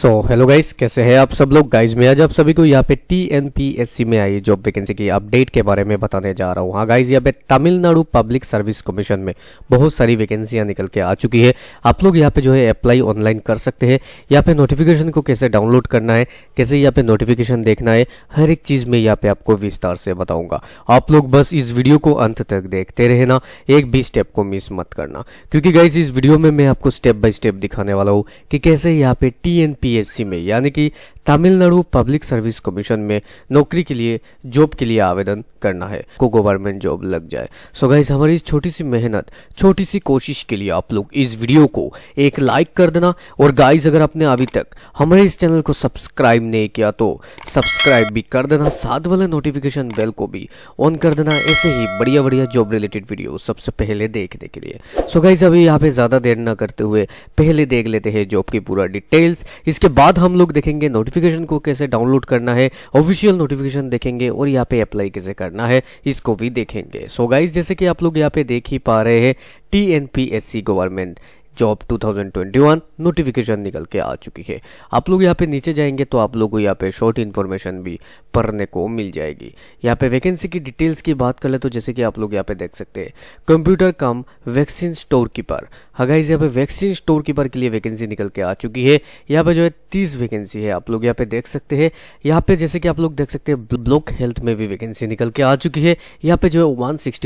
so hello guys कैसे हैं आप सब लोग गाइस मैं आज आप सभी को यहाँ पे T N P S C में आई जॉब वैकेंसी की अपडेट के बारे में बताने जा रहा हूँ हाँ गाइस यहाँ पे तमिलनाडु पब्लिक सर्विस कमीशन में बहुत सारी वैकेंसियाँ निकल के आ चुकी है आप लोग यहाँ पे जो है अप्लाई ऑनलाइन कर सकते हैं यहाँ पे नोटिफिकेशन को कैसे डाउनलोड करना है कैसे यहाँ पे नोटिफिकेशन देखना है हर एक चीज़ में यहाँ पे आपको विस्तार से बताऊंगा आप लोग बस इस वीडियो को अंत तक देखते रहना एक भी स्टेप को मिस मत करना क्योंकि गाइज इस वीडियो में मैं आपको स्टेप बाय स्टेप दिखाने वाला हूँ कि कैसे यहाँ पे टी एन पी पीएससी में यानी कि तमिलनाडु पब्लिक सर्विस कमीशन में नौकरी के लिए जॉब के लिए आवेदन करना है को गवर्नमेंट जॉब लग जाए सो so गाइज हमारी इस छोटी सी मेहनत छोटी सी कोशिश के लिए आप लोग इस वीडियो को एक लाइक कर देना और गाइज अगर आपने अभी तक हमारे इस चैनल को सब्सक्राइब नहीं किया तो सब्सक्राइब भी कर देना साथ वाले नोटिफिकेशन बेल को भी ऑन कर देना ऐसे ही बढ़िया बढ़िया जॉब रिलेटेड वीडियो सबसे पहले देखने के लिए सो गाइज अभी यहाँ पे ज़्यादा देर न करते हुए पहले देख लेते हैं जॉब की पूरा डिटेल्स इसके इसके बाद हम लोग देखेंगे नोटिफिकेशन को कैसे डाउनलोड करना है ऑफिशियल नोटिफिकेशन देखेंगे और यहाँ पे अप्लाई कैसे करना है इसको भी देखेंगे सो so गाइज जैसे कि आप लोग यहाँ पे देख ही पा रहे हैं T N P S C government job 2021 notification निकल के आ चुकी है आप लोग यहाँ पे नीचे जाएंगे तो आप लोगों को यहाँ पे शॉर्ट इन्फॉर्मेशन भी पढ़ने को मिल जाएगी यहाँ पे वैकेंसी की डिटेल्स की बात कर ले तो जैसे कि आप लोग यहाँ पे देख सकते हैं computer cum vaccine store keeper हगाइज यहाँ पे वैक्सीन स्टोर कीपर के लिए वैकेंसी निकल के आ चुकी है यहाँ पे जो है तीस वैकेंसी है आप लोग यहाँ पे देख सकते हैं यहाँ पे जैसे कि आप लोग देख सकते हैं ब्लॉक हेल्थ में भी वैकेंसी निकल के आ चुकी है यहाँ पे जो है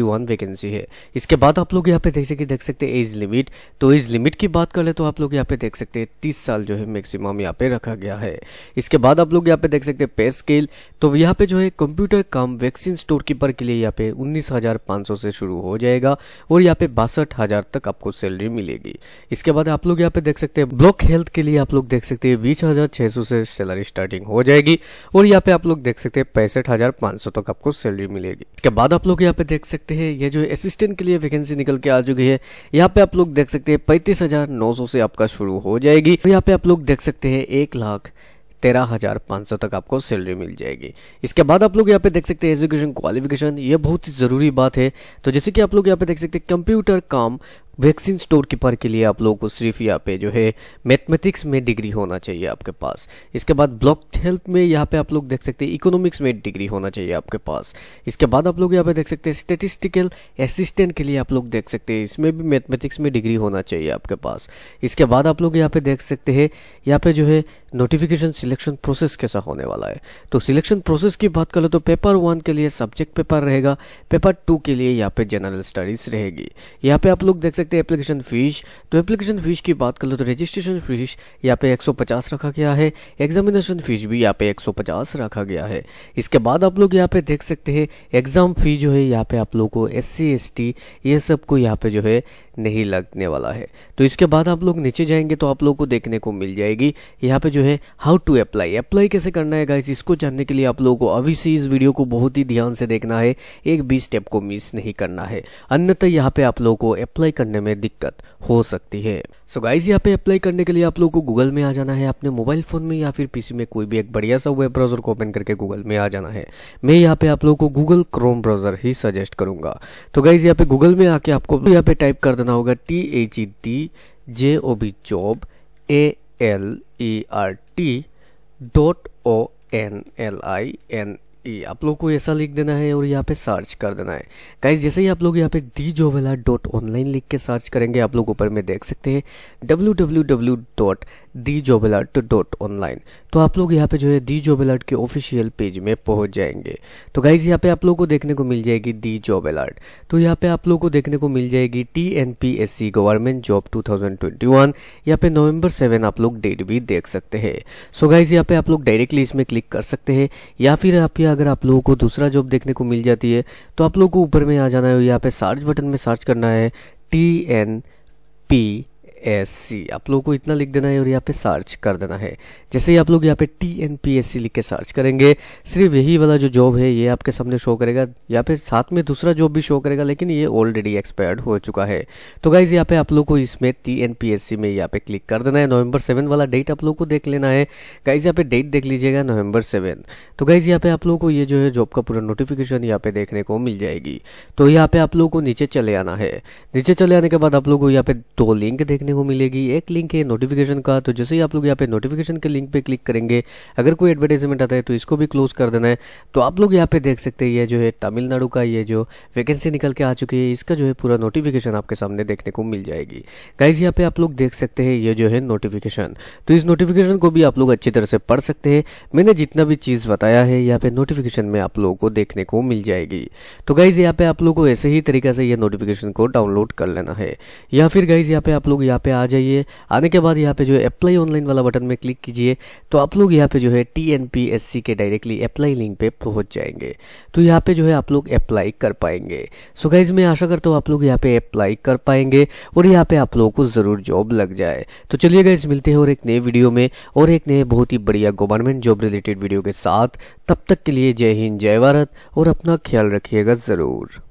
वन वैकेंसी है इसके बाद आप लोग यहाँ पे देख सकते देख सकते एज लिमिट तो एज लिमिट की बात कर ले तो आप लोग यहाँ पे देख सकते हैं तीस साल जो है मैक्सिमम यहाँ पे रखा गया है इसके बाद आप लोग यहाँ पे देख सकते हैं पे स्केल तो यहाँ पे जो है कंप्यूटर काम वैक्सीन स्टोर कीपर के लिए यहाँ पे उन्नीस से शुरू हो जाएगा और यहाँ पे बासठ तक आपको सैलरी मिलेगी इसके बाद आप लोग यहाँ पे देख सकते हैं ब्लॉक हेल्थ के लिए आप लोग देख सकते हैं बीस से सैलरी स्टार्टिंग हो जाएगी और यहाँ पे आप लोग देख सकते हैं पैंसठ तक आपको सैलरी मिलेगी इसके बाद आप लोग यहाँ पे देख सकते हैं ये जो असिस्टेंट के लिए वैकेंसी निकल के आ चुकी है यहाँ पे आप लोग देख सकते हैं पैंतीस हजार नौ सौ से आपका शुरू हो जाएगी यहाँ पे आप लोग देख सकते हैं एक लाख तेरह हजार पाँच सौ तक आपको सैलरी मिल जाएगी इसके बाद आप लोग यहाँ पे देख सकते हैं एजुकेशन क्वालिफिकेशन ये बहुत ही ज़रूरी बात है तो जैसे कि आप लोग यहाँ पे देख सकते हैं कंप्यूटर काम वैक्सीन स्टोर कीपर के लिए आप लोगों को सिर्फ यहाँ पे जो है मैथमेटिक्स में डिग्री होना चाहिए आपके पास इसके बाद ब्लॉक हेल्थ में यहाँ पे आप लोग देख सकते हैं इकोनॉमिक्स में डिग्री होना चाहिए आपके पास इसके बाद आप लोग यहाँ पे देख सकते हैं स्टेटिस्टिकल असिस्टेंट के लिए आप लोग देख सकते हैं इसमें भी मैथमेटिक्स में डिग्री होना चाहिए आपके पास इसके बाद आप लोग यहाँ पे देख सकते हैं यहाँ पे जो है नोटिफिकेशन सिलेक्शन प्रोसेस कैसा होने वाला है तो सिलेक्शन प्रोसेस की बात करें तो पेपर वन के लिए सब्जेक्ट पेपर रहेगा पेपर टू के लिए यहाँ पे जनरल स्टडीज रहेगी यहाँ पे आप लोग देख सकते सकते हैं एप्लीकेशन फ़ीस तो एप्लीकेशन फ़ीस की बात कर लो तो रजिस्ट्रेशन फ़ीस यहाँ पे 150 रखा गया है एग्जामिनेशन फ़ीस भी यहाँ पे 150 रखा गया है इसके बाद आप लोग यहाँ पे देख सकते हैं एग्ज़ाम फ़ी जो है यहाँ पे आप लोग को एस सी एस ये सब को यहाँ पे जो है नहीं लगने वाला है तो इसके बाद आप लोग नीचे जाएंगे तो आप लोग को देखने को मिल जाएगी यहाँ पे जो है हाउ टू अप्लाई अप्लाई कैसे करना है गाइस इसको जानने के लिए आप लोगों को अभी से इस वीडियो को बहुत ही ध्यान से देखना है एक भी स्टेप को मिस नहीं करना है अन्यथा यहाँ पे आप लोगों को अप्लाई करने करने में दिक्कत हो सकती है सो गाइज यहाँ पे अप्लाई करने के लिए आप लोग को गूगल में आ जाना है अपने मोबाइल फोन में या फिर पीसी में कोई भी एक बढ़िया सा वेब ब्राउजर को ओपन करके गूगल में आ जाना है मैं यहाँ पे आप लोग को गूगल क्रोम ब्राउजर ही सजेस्ट करूंगा तो गाइज यहाँ पे गूगल में आके आपको यहाँ पे टाइप कर देना होगा T H E T J O B job A L E R T dot O N L I N ये आप लोग को ऐसा लिख देना है और यहाँ पे सर्च कर देना है गाइज जैसे ही आप लोग यहाँ पे दी जोवेला डॉट ऑनलाइन लिख के सर्च करेंगे आप लोग ऊपर में देख सकते हैं W W W dot the job alert dot online तो आप लोग यहाँ पे जो है दी जॉब अलर्ट के ऑफिशियल पेज में पहुँच जाएंगे तो गाइज यहाँ पे आप लोग को देखने को मिल जाएगी दी जॉब अलर्ट तो यहाँ पे आप लोग को देखने को मिल जाएगी T N P S C government job two thousand twenty one यहाँ पे नवंबर सेवन आप लोग डेट भी देख सकते हैं सो गाइज यहाँ पे आप लोग डायरेक्टली इसमें क्लिक कर सकते हैं या फिर आप यहाँ अगर आप लोगों को दूसरा जॉब देखने को मिल जाती है तो आप लोगों को ऊपर में आ जाना है यहाँ पे सर्च बटन में सर्च करना है T N P S C आप लोगों को इतना लिख देना है और यहाँ पे सर्च कर देना है जैसे ही आप लोग यहाँ पे T N P S C लिख के सर्च करेंगे सिर्फ यही वाला जो जॉब है ये आपके सामने शो करेगा या फिर साथ में दूसरा जॉब भी शो करेगा लेकिन ये ऑलरेडी एक्सपायर्ड हो चुका है तो गाइज यहाँ पे आप लोग को इसमें T N P S C में यहाँ पे क्लिक कर देना है नवंबर सेवन वाला डेट आप लोग को देख लेना है गाइज यहाँ पे डेट देख लीजिएगा नवंबर सेवन तो गाइज यहाँ पे आप लोग को ये जो है जॉब का पूरा नोटिफिकेशन यहाँ पे देखने को मिल जाएगी तो यहाँ पे आप लोग को नीचे चले आना है नीचे चले आने के बाद आप लोग को यहाँ पे दो लिंक देखने देखने को मिलेगी एक लिंक है नोटिफिकेशन का तो जैसे ही आप लोग यहाँ पे नोटिफिकेशन के लिंक पे क्लिक करेंगे अगर कोई एडवर्टाइजमेंट आता है तो इसको भी क्लोज कर देना है तो आप लोग यहाँ पे देख सकते हैं ये जो है तमिलनाडु का ये जो वैकेंसी निकल के आ चुकी है इसका जो है पूरा नोटिफिकेशन आपके सामने देखने को मिल जाएगी गाइज यहाँ पे आप लोग देख सकते हैं ये जो है नोटिफिकेशन तो इस नोटिफिकेशन को भी आप लोग अच्छी तरह से पढ़ सकते हैं मैंने जितना भी चीज़ बताया है यहाँ पे नोटिफिकेशन में आप लोगों को देखने को मिल जाएगी तो गाइज यहाँ पे आप लोग को ऐसे ही तरीका से यह नोटिफिकेशन को डाउनलोड कर लेना है या फिर गाइज यहाँ पे आप लोग यहाँ पे आ जाइए आने के बाद यहाँ पे जो है अप्लाई ऑनलाइन वाला बटन में क्लिक कीजिए तो आप लोग यहाँ पे जो है T N P S C के डायरेक्टली अप्लाई लिंक पे पहुंच जाएंगे तो यहाँ पे जो है आप लोग अप्लाई कर पाएंगे सो गाइज मैं आशा करता हूँ आप लोग यहाँ पे अप्लाई कर पाएंगे और यहाँ पे आप लोगों को जरूर जॉब लग जाए तो चलिए गाइज मिलते हैं और एक नए वीडियो में और एक नए बहुत ही बढ़िया गवर्नमेंट जॉब रिलेटेड वीडियो के साथ तब तक के लिए जय हिंद जय भारत और अपना ख्याल रखिएगा ज़रूर